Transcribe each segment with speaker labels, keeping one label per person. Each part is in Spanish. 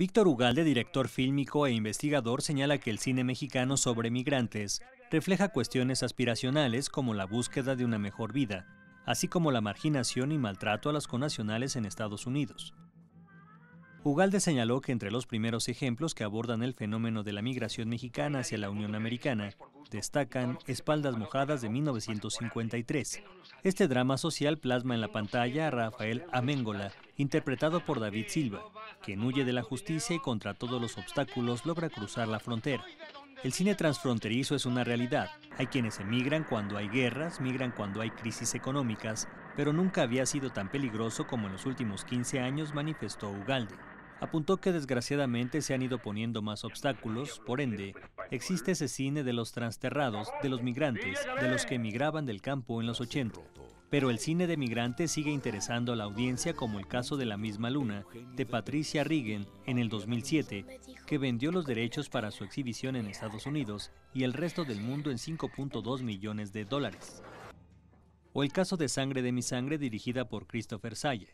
Speaker 1: Víctor Ugalde, director fílmico e investigador, señala que el cine mexicano sobre migrantes refleja cuestiones aspiracionales como la búsqueda de una mejor vida, así como la marginación y maltrato a las conacionales en Estados Unidos. Ugalde señaló que entre los primeros ejemplos que abordan el fenómeno de la migración mexicana hacia la Unión Americana destacan Espaldas Mojadas de 1953. Este drama social plasma en la pantalla a Rafael Améngola, interpretado por David Silva, quien huye de la justicia y contra todos los obstáculos logra cruzar la frontera. El cine transfronterizo es una realidad. Hay quienes emigran cuando hay guerras, migran cuando hay crisis económicas, pero nunca había sido tan peligroso como en los últimos 15 años, manifestó Ugalde. Apuntó que desgraciadamente se han ido poniendo más obstáculos, por ende, existe ese cine de los transterrados, de los migrantes, de los que emigraban del campo en los 80. Pero el cine de migrantes sigue interesando a la audiencia como el caso de La misma luna, de Patricia Regan, en el 2007, que vendió los derechos para su exhibición en Estados Unidos y el resto del mundo en 5.2 millones de dólares o el caso de Sangre de mi sangre dirigida por Christopher Salle.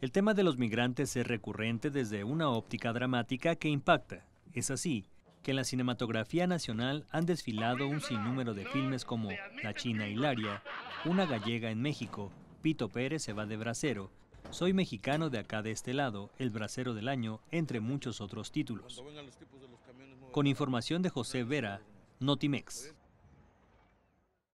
Speaker 1: El tema de los migrantes es recurrente desde una óptica dramática que impacta. Es así que en la cinematografía nacional han desfilado un sinnúmero de filmes como La China Hilaria, Una gallega en México, Pito Pérez se va de bracero, Soy mexicano de acá de este lado, El bracero del año, entre muchos otros títulos. Con información de José Vera, Notimex.